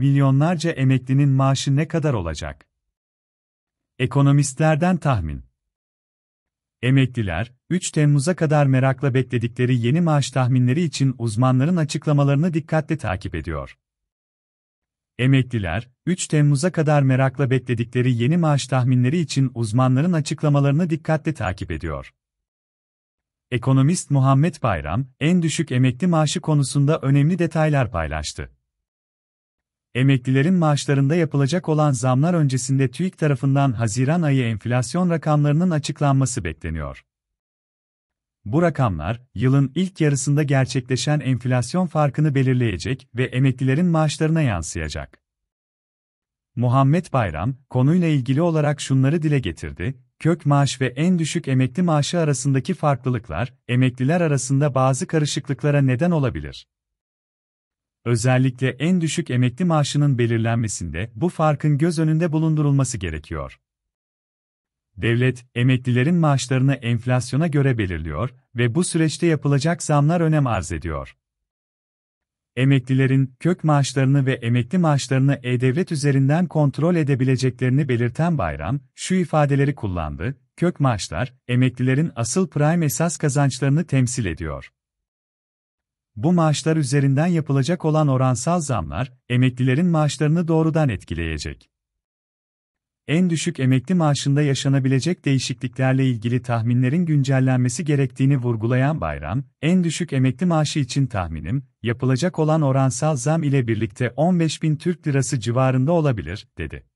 milyonlarca emeklinin maaşı ne kadar olacak? Ekonomistlerden tahmin. Emekliler, 3 Temmuz'a kadar merakla bekledikleri yeni maaş tahminleri için uzmanların açıklamalarını dikkatle takip ediyor. Emekliler, 3 Temmuz'a kadar merakla bekledikleri yeni maaş tahminleri için uzmanların açıklamalarını dikkatle takip ediyor. Ekonomist Muhammed Bayram, en düşük emekli maaşı konusunda önemli detaylar paylaştı. Emeklilerin maaşlarında yapılacak olan zamlar öncesinde TÜİK tarafından Haziran ayı enflasyon rakamlarının açıklanması bekleniyor. Bu rakamlar, yılın ilk yarısında gerçekleşen enflasyon farkını belirleyecek ve emeklilerin maaşlarına yansıyacak. Muhammed Bayram, konuyla ilgili olarak şunları dile getirdi, kök maaş ve en düşük emekli maaşı arasındaki farklılıklar, emekliler arasında bazı karışıklıklara neden olabilir. Özellikle en düşük emekli maaşının belirlenmesinde bu farkın göz önünde bulundurulması gerekiyor. Devlet, emeklilerin maaşlarını enflasyona göre belirliyor ve bu süreçte yapılacak zamlar önem arz ediyor. Emeklilerin kök maaşlarını ve emekli maaşlarını e-devlet üzerinden kontrol edebileceklerini belirten Bayram, şu ifadeleri kullandı, kök maaşlar, emeklilerin asıl prime esas kazançlarını temsil ediyor bu maaşlar üzerinden yapılacak olan oransal zamlar, emeklilerin maaşlarını doğrudan etkileyecek. En düşük emekli maaşında yaşanabilecek değişikliklerle ilgili tahminlerin güncellenmesi gerektiğini vurgulayan Bayram, en düşük emekli maaşı için tahminim, yapılacak olan oransal zam ile birlikte 15 bin Türk lirası civarında olabilir, dedi.